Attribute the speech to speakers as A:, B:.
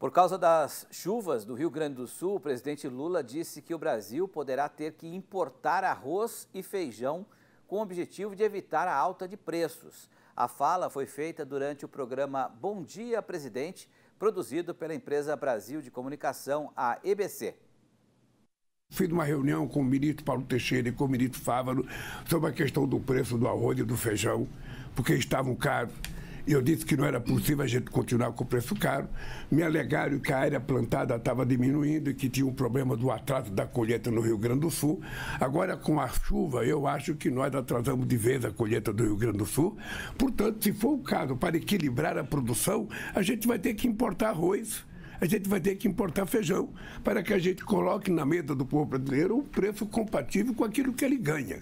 A: Por causa das chuvas do Rio Grande do Sul, o presidente Lula disse que o Brasil poderá ter que importar arroz e feijão com o objetivo de evitar a alta de preços. A fala foi feita durante o programa Bom Dia Presidente, produzido pela empresa Brasil de Comunicação, a EBC.
B: Fiz uma reunião com o ministro Paulo Teixeira e com o ministro Fávaro sobre a questão do preço do arroz e do feijão, porque estavam caros eu disse que não era possível a gente continuar com o preço caro. Me alegaram que a área plantada estava diminuindo e que tinha um problema do atraso da colheita no Rio Grande do Sul. Agora, com a chuva, eu acho que nós atrasamos de vez a colheita do Rio Grande do Sul. Portanto, se for o caso, para equilibrar a produção, a gente vai ter que importar arroz a gente vai ter que importar feijão para que a gente coloque na mesa do povo brasileiro um preço compatível com aquilo que ele ganha.